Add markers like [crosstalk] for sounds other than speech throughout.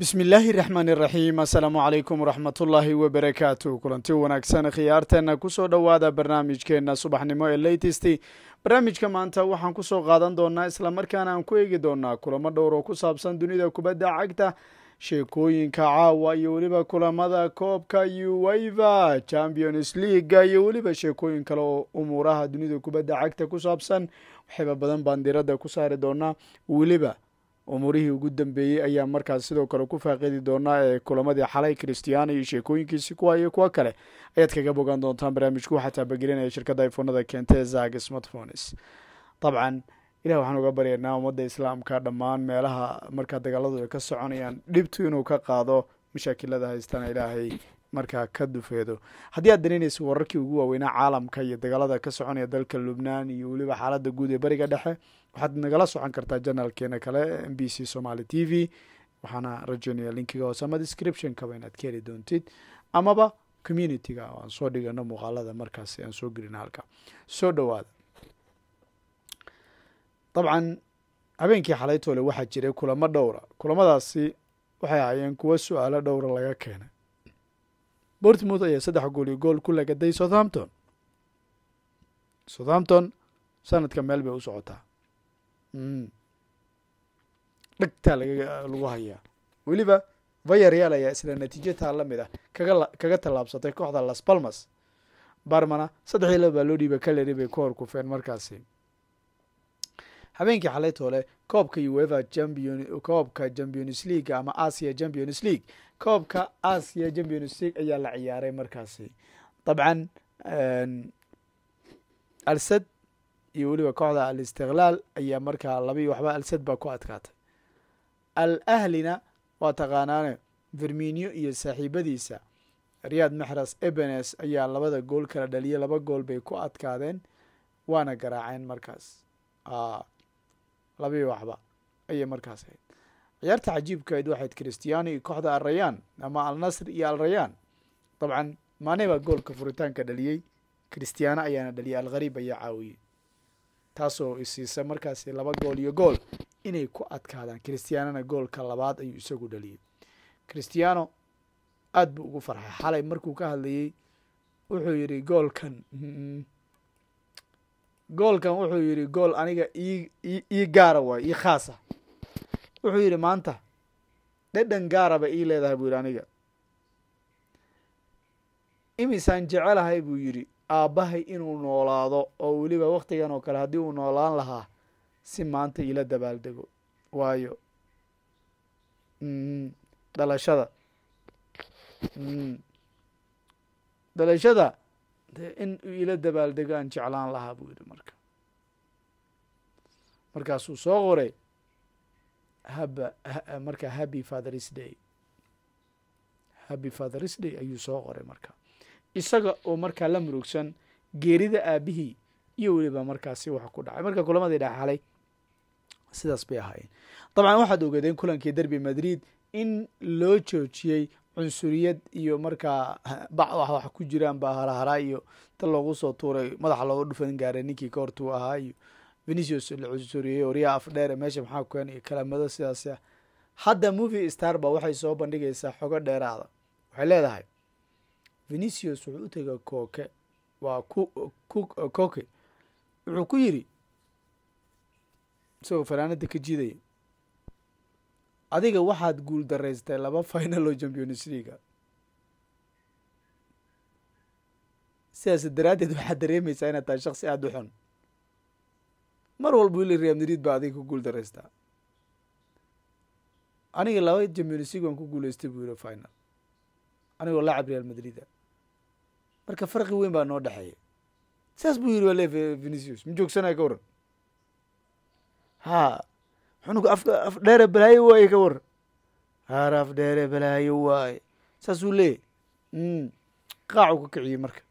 bismillaahi raxmaani iraxiim assalaamu calaykum waraxmatullaahi wabarakaatu kulanti wanaagsan khiyaarteenna kusoo dhowaada barnaamijkeenna subaxnimo ee leytisty barnaamijka maanta waxaan kusoo qaadan doonaa islamarkaana aan ku eegi doonaa kulamo dhowr oo ku saabsan dunida kubadda cagta sheekooyinka caawa iyo weliba kulamada koobka uweva champions leaga iyo weliba sheekooyin kale oo umuuraha dunida kubadda cagta ku saabsan waxayba badan baan diradda ku saari doonnaa weliba umuurihii ugu dambeeyey ayaa markaas sidoo kale ku faaqidi doonaa ee kulamadii xalay christiano iyo sheekooyinkiisi kuwa iyo kuwa kale ayaad kaga bogaan doontaan barnaamijku waxaa taabagelinaya shirkadda ifonada keentee zag smartphones dabcan ilah waxaan uga baryaynaa ummadda islaamka dhammaan meelaha markaa ay ka soconayaan dhibtu inuu ka qaado mashaakilada haystana ilaahay markaa ka dufeedo haddii aad daneynaysa wararkii ugu waaweynaa caalamka iyo dagaalada ka soconaya dalka lubnaan iyo weliba xaalada guud ee beriga dhexe waxaad nagala socon kartaa janalkeena kale m b c somali t v waxaana rajaynaya linkiga hoose ama descriptionkaba inaad ka heli doontid amaba communitiga oo aan soo dhigano muuqaalada markaasi aan soo gelino halka soo dhowaada dabcan habeenkii xalaytoole waxaa jiray kulamo dhowra kulamadaasi waxay ahaayeen kuwo su-aalo dhowra laga keenay bortmouth ayaa saddex gooli gool ku lagaday southampton southampton sanadka meel bay u socotaa mm. dhagtaa lagu hayaa weliba vayareal ayaa isla natiijataa la mid ah kaga kaga tallaabsatay kooxda las balmas barmana saddex iyo laba baa loo dhiiba kaleri bay ku horkufeen markaasi habeenkii xalaytoo leh koobka uefa koobka champions league ama asia champions league koobka asia champions league ayaa la ciyaaray markaasi dabcan alsad iyo weliba kooxda alistiqlaal ayaa markaa labi waxba alsad baa ku adkaatay al ahlina waa taqaanaane verminio iyo saaxiibadiisa riyaad mexras ebenes ayaa labada gool kala dhaliyay laba gool bay ku adkaadeen waana garaaceen markaas labii waxba ayay markaas ahayd ciyaarta cajiibkaed waxayd christiano iyo kooxda alrayaan ama alnasr iyo alrayaan dabcan maane baa goolka furitaanka dhaliyey christiano ayaana dhaliyey alghariib ayaa caawiyey taasoo isiisa markaasi laba gool iyo gool inay ku adkaadaan christianona goolka labaad ayuu isagu dhaliyey christiano aad buu ugu farxay xalay markuu ka hadlayey wuxuu yidhi goolkan goolkan wuxuu yidhi gool aniga ii gaara waayo ii khaasa wuxuu yidhi maanta dhadhan gaara ba ii leedahay buu yidhi aniga imisaan jecelahay buu yidhi aabbahay inuu noolaado oo weliba wakhtigan oo kale haddii uu noolaan lahaa si maanta iila dabaaldego waayo mm-hmm. dhalashada mm-hmm. dhalashada dee in ila dabaaldego aan jeclaan lahaa buu yidhi marka markaasuu soo qoray haba marka happy fathers day happy fathers day ayuu soo qoray marka isaga oo markaa la murugsan geerida aabihii iyo weliba markaasi wax ku dhacay marka kulamadii dhexxalay sidaas bay ahaayeen dabcan waxaad ogeedeen kulankii derbi madrid in loo joojiyey cunsuriyad iyo markaa [laughs] bacd wax ku jiraan baa haraharaa iyo tan loogu soo tuuray madaxa looga dhufan gaaray ninkii ka hortuu ahaa iyo venicius la cunsuriyey horyaha afdheere meesha maxaa keen iyo kalamado sidaas ah hadda movie star ba waxay soo bandhigaysaa xogo dheeraada waxay leedahay venicius wuxuu u tegay kooke waa koke wuxuu ku yiri isagoo fanaanada ka jiidaya adiga waxaad guul daraystay laba [laughs] final oo champions leaga sidaas daraaddeed waxaad dareemaysaa inaad tahay shaksi aada u xun mar walba ili real madrid baa adiga ku guul daraystaa aniga laba champions league waan ku guuleystay buu yiri final anigoo laacab real madrida ah. marka farqi weyn baa noo dhexeeya sidaas buu yiri waale venicius ma joogsanayo ka waran ha xunug afka af dheere balaayo waaye ka war haar af dheere balaayo waaye saasuu leeyahy mm, qaacuu ka kiciyey marka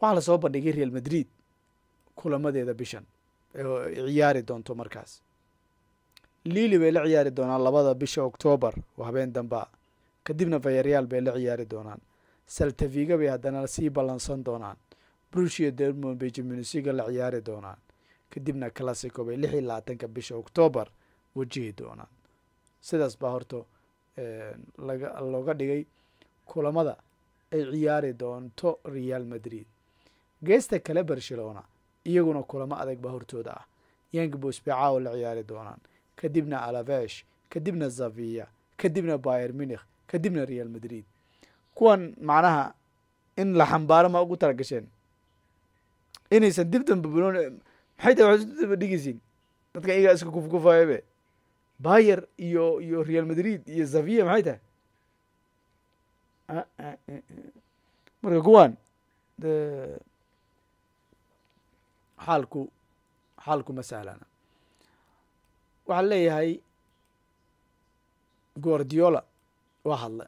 waxaa lasoo bandhigay real madrid kulamadeeda bishan ciyaari doonto markaas lili bay la ciyaari doonaan labada bisha octoobar oo habeen dambaa kadibna vayaryaal bay la ciyaari doonaan saltaviga bay haddana sii ballansan doonaan brushia dermond bay jimnisiga la ciyaari doonaan kadibna classico bay lix iyo labaatanka bisha octoobar wajihi doonaan sidaas baa horta laga looga dhigay kulamada ay ciyaari doonto real madrid geesta kale barcelona iyaguna kulamo adag baa hortooda ah yangi bosbicao la ciyaari doonaan kadibna alavesh kadibna zaviya kadibna bayer munikh kadibna real madrid kuwan macnaha in la xambaaro ma ugu talagasheen inaysan dib danbe maxay tahay waxaad dhigaysiin dadkan iyagaa iska kufkufayabe bayer iyo iyo real madrid iyo zavia maxay tahay ah, ah, ah, marka kuwan xaalku xaalku ma sahlana waxaa leeyahay guardiola waa hadla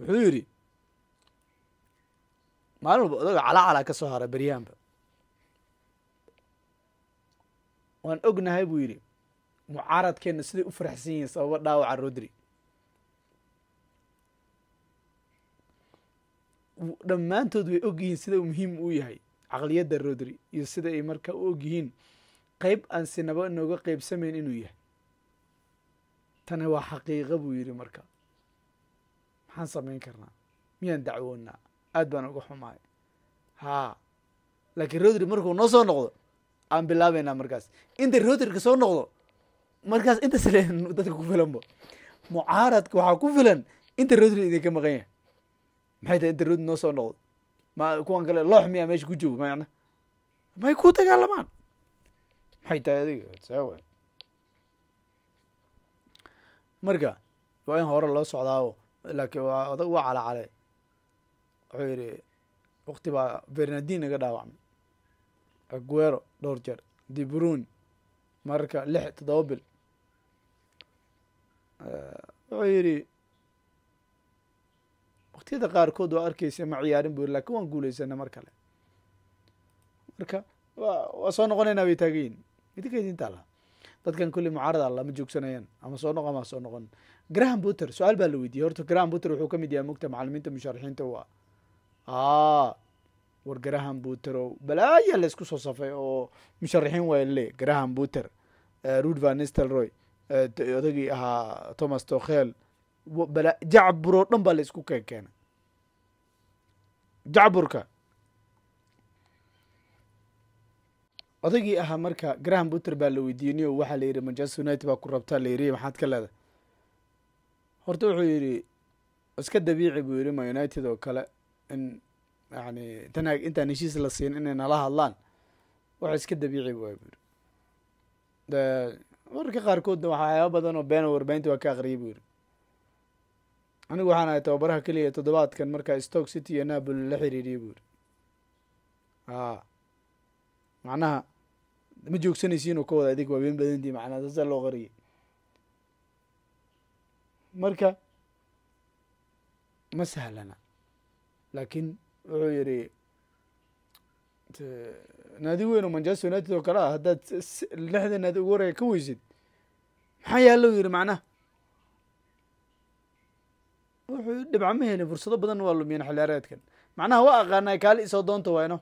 wuxuu yidhi maalin walba odaga calaa calaa ka soo hara beryahanba waan ognahay buu yidhi mucaaradkeenna siday u faraxsan yihiin sababo dhaawaca rodri dhammaantood way og yihiin sida muhiim u yahay caqliyadda rodri iyo sida ay markaa u og yihiin qeyb aan sinaba nooga qeybsamayn inuu yahay tani waa xaqiiqa buu yidhi marka maxaan samayn karnaa miyaan dacwoonnaa aad baan uga xumaay haa laakiin rodri markuu noo soo noqdo aan bilaabeynaa markaas inta rotirka soo noqdo markaas inta sale dadka ku filanba mucaaradka waxaa ku filan inta rotir idinka maqan yahay maxay tahay inta rotir noo soo noqdo ma kuwan kale loox miyaa meesha ku joogo mana may ku dagaalamaan maxay tahay adiga marka waa in hore loo socdaao laakiin waa odag waa calacalay wuxuu yidhi waqti baa bernadin naga dhaawacmay aguero dhowr jeer debrune marka lix toddoba bil wuxuu yidhi waqtiyada qaarkood waa arkeysa ma ciyaarin bu yiri lakin waan guulaysana mar kale marka wa waa soo noqonaynaa bay taagan yihin idinkaydintaa laha dadkan kulli mucaarada lama joogsanayaan ama soo noqon ama soo noqon graham butter su-aal baa la weydiiyey horta graham butter wuxuu ka mid yahay mogta macalimiinta musharixiinta u ah a war garahan buter oo balaaya laysku soo safay oo musharaxiin wayle garahan buter eh, rud van nistelroy eh, odagii ahaa thomas tokhel jacbur oo dhan baa laysku kenkeenay jacburka odaygii ahaa marka graham buter baa la weydiinay oo waxaa la yidhi manchester united baa ku rabtaa la yidhi maxaad ka leedahay horta wuxuu yidhi iska dabiici buu yidhi ma united oo kale in yani tan intaan heshiis la siin inay nala hadlaan wax iska dabiici waay buuri de wararka qaarkoodna waxyaaba badan oo beena warbaahinta waa ka aqriyay bu yiri anigu waxaan ahay tababaraha keliya toddobaadkan markaa stock city iyo napoli la xiriiriyay bu yiri a macnaha ma joogsanaysiinoo ka wada adig waa been badantii macnaha saasaa loo qariyay marka ma sahlana laakiin wuxuu yihi naadi weyn oo manchester united oo kale ah haddaad lixda naadi ugu horreeya ka weysid maxaa yaallow yidhi macnaha wuxuu dhibca ma helin fursado badanna waa lumiyeen xilliyaareedkan macnaha waa aqaanaa kaali isoo doonta wayno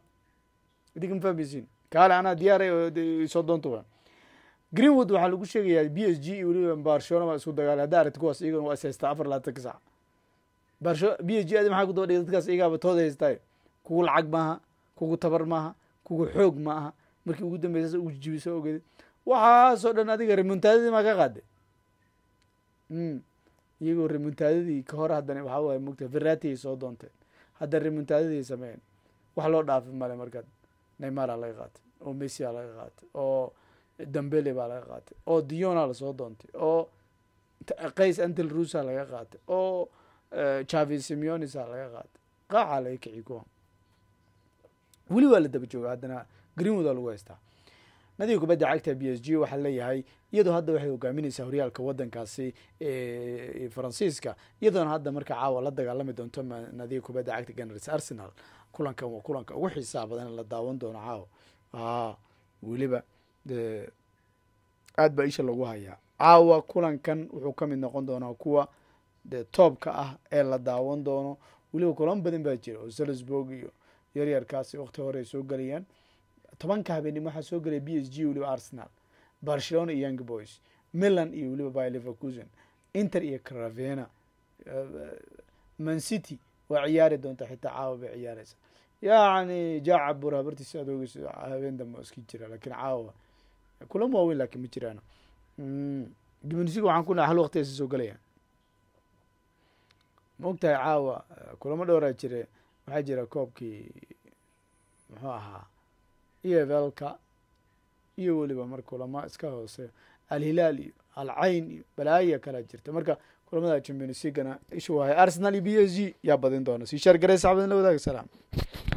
idinka ma fahmaysiin kaali anaa diyaara oo isoo doonta wayn greenwood waxaa lagu sheegayaa b s g iyo weliba barcelona baa isku dagaala hadda aragti kuwaas iyagana waa is haystaa afar labaatan ka barsho b h aadi maxaa ku dadkaas iyagaaba tood haystaayo kugu lacag maaha kugu tabar maaha kugu xoog ma aha markii ugu dambeysas ugu jijibisoo ogeday waxaasoo dhan adiga remuntaadadii maa ka qaaday hmm. iyagoo remuntaadadii ka hore haddana waxaa waay mogta verati ay soo doonteen hadda remuntaadadii ay sameeyeen wax loo dhaafi male markaad naymara laga qaatay oo messia laga qaatay oo dambele baa laga qaatay oo diona lasoo doontay oo qays antel rusa laga qaatay oo javi simeonisa laga qaaday qaaca laga kiciy kuwa weli waa la daba jooga haddana greenwood aa lagu haystaa nadiga kubadda cagta b s g waxaa leeyahay iyadoo hadda waxay hogaaminaysaa horyaalka wadankaasi faransiiska iyadoona hadda marka caawa la dagaalami doonto nadiga kubadda cagta ganars arsenal kulankan waa kulanka ugu xiisaa badan la daawan doono caawa a weliba aad baa isha lagu hayaa caawa kulankan wuxuu kamid noqon doonaa kuwa dee toobka ah ee la daawan doono weliba kulan badan baa jira oo salzburg iyo yaryarkaasi wakti hore soo gelayaan tobanka habeenimo waxaa soo gelaya b s g weliba arsenal barcelona iyo young boys milan iyo weliba by leverkusen inter iyo caravena man city waa ciyaari doonta xitaa caawa bay ciyaaraysa yacni jaaca bura habartiisa adoogis habeen dambe iska jira lakin caawa kulan waaweyn laakiin ma jiraan jimnisiga mm, waxaan ku nahay hal waqtigaasii soo gelayaan ma ogtahay caawa eh, kulamo dhowraa ah jire waxaa jira koobkii muxuu ahaa iyo velka iyo weliba mar kulamo iska hoose alhilaal iyo alcayn iyo balaayo kalaa jirta marka kulamada champions leaguana ishu wahay arsenal iyo b s g yaa badin doona sii shaar gareysaxabadan la wadaga salaam